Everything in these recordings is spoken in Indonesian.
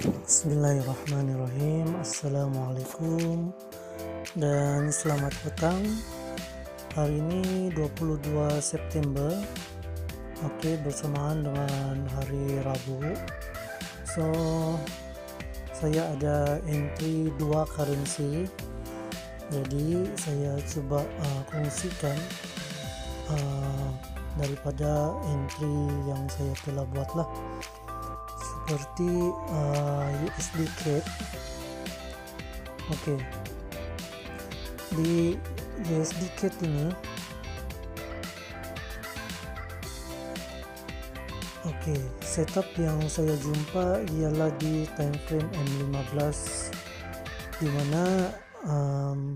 Bismillahirrahmanirrahim Assalamualaikum dan selamat petang hari ini 22 September oke bersamaan dengan hari Rabu so saya ada entry dua currency jadi saya coba uh, kongsikan uh, daripada entry yang saya telah buat lah seperti uh, eh, USB oke okay. di USB CAD ini oke okay, setup yang saya jumpa ialah di time frame M15 dimana um,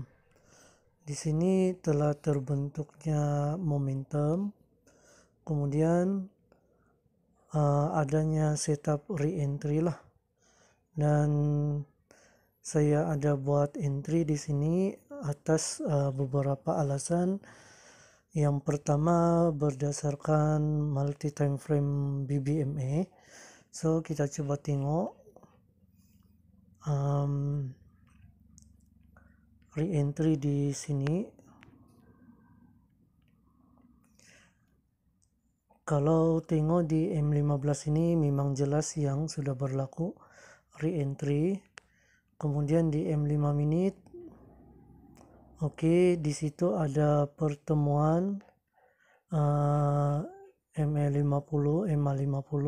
di sini telah terbentuknya momentum kemudian uh, adanya setup re-entry lah dan saya ada buat entry di sini atas uh, beberapa alasan yang pertama berdasarkan multi time frame BBMA e. so kita coba tengok um, re-entry di sini kalau tengok di M15 ini memang jelas yang sudah berlaku re-entry kemudian di M5 menit oke di situ ada pertemuan uh, ME50 MA50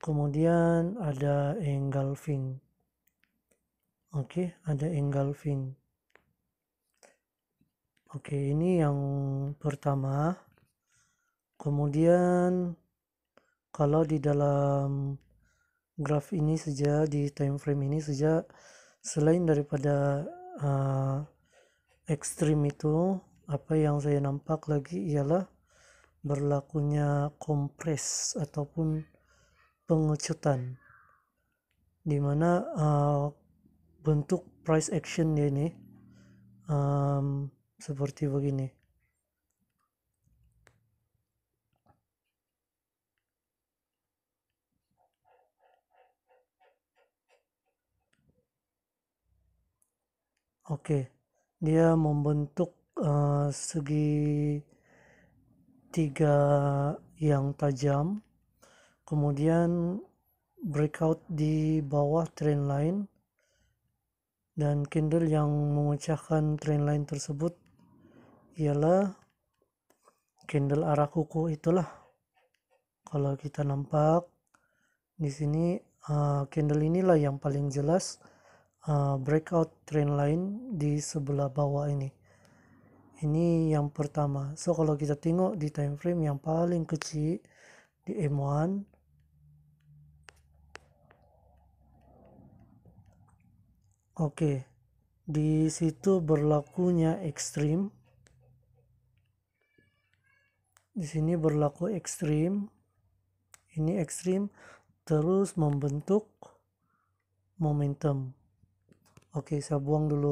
kemudian ada engulfing oke ada engulfing oke ini yang pertama kemudian kalau di dalam graf ini saja di time frame ini saja selain daripada uh, ekstrim itu apa yang saya nampak lagi ialah berlakunya kompres ataupun pengecutan dimana uh, eh, bentuk price action dia ini um, seperti begini Oke, dia membentuk eh, segi tiga yang tajam, kemudian breakout di bawah trend line, dan candle yang memecahkan trend line tersebut ialah candle arah kuku itulah. Kalau kita nampak di sini uh, eh, candle inilah yang paling jelas Eh, breakout trend line di sebelah bawah ini ini yang pertama so kalau kita tengok di time frame yang paling kecil di M1 oke okay. di situ berlakunya ekstrim di sini berlaku ekstrim ini ekstrim terus membentuk momentum Oke, saya buang dulu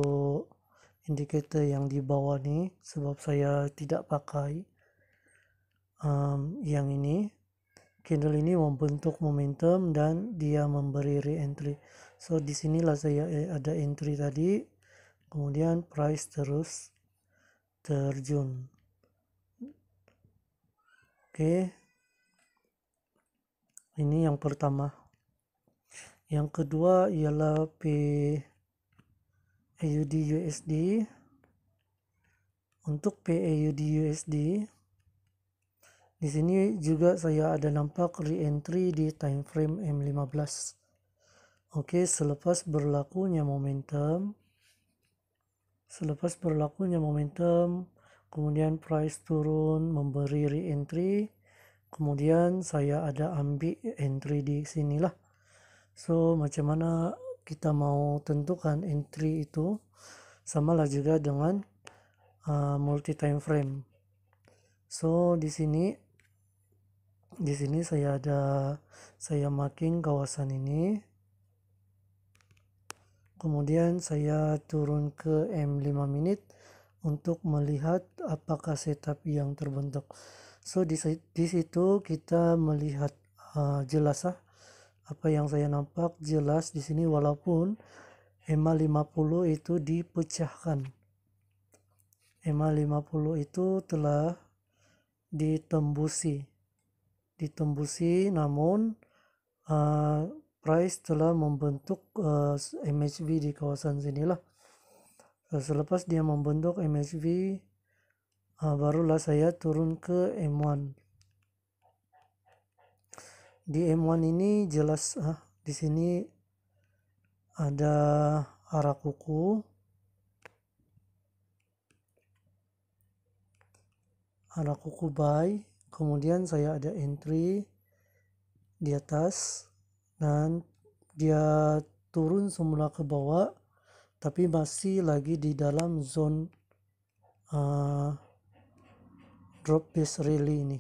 indikator yang di bawah nih sebab saya tidak pakai um, yang ini. Candle ini membentuk momentum dan dia memberi re-entry. So di sinilah saya eh, ada entry tadi, kemudian price terus terjun. Oke, ini yang pertama. Yang kedua ialah P PAUD e USD untuk PAUD e USD di sini juga saya ada nampak re-entry di time frame M15 Oke, selepas berlakunya momentum, selepas berlakunya momentum, kemudian price turun memberi re-entry, kemudian saya ada ambil entry di sinilah. So, macam mana kita mau tentukan entry itu sama lah juga dengan uh, multi time frame so di sini di sini saya ada saya marking kawasan ini kemudian saya turun ke M5 menit untuk melihat apakah setup yang terbentuk so di, di situ kita melihat uh, jelas ah apa yang saya nampak jelas di sini walaupun EMA 50 itu dipecahkan EMA 50 itu telah ditembusi ditembusi namun uh, price telah membentuk uh, eh, MHV di kawasan sinilah eh, selepas dia membentuk MHV uh, barulah saya turun ke M1 di M1 ini jelas ah, di sini ada arah kuku arah kuku buy kemudian saya ada entry di atas dan dia turun semula ke bawah tapi masih lagi di dalam zone uh, drop base rally ini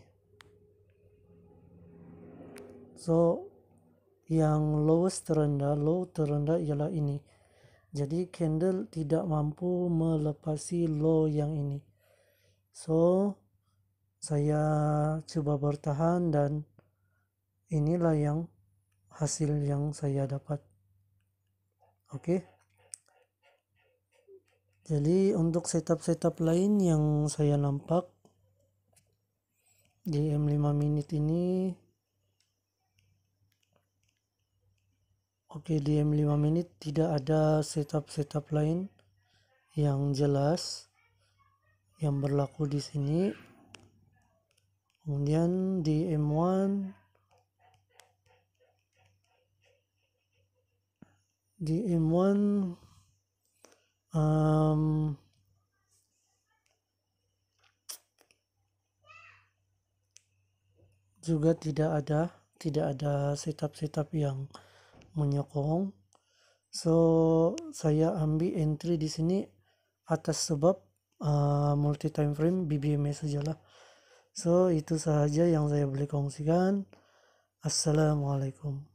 so yang lowest terendah low terendah ialah ini jadi candle tidak mampu melepasi low yang ini so saya coba bertahan dan inilah yang hasil yang saya dapat oke jadi untuk setup-setup lain yang saya nampak di M5 menit ini Oke, di M5 menit tidak ada setup-setup lain yang jelas yang berlaku di sini. Kemudian di M1 di M1 um, juga tidak ada tidak ada setup-setup yang menyokong. So saya ambil entry di sini atas sebab uh, multi time frame BBM sajalah. So itu sahaja yang saya boleh kongsikan. Assalamualaikum.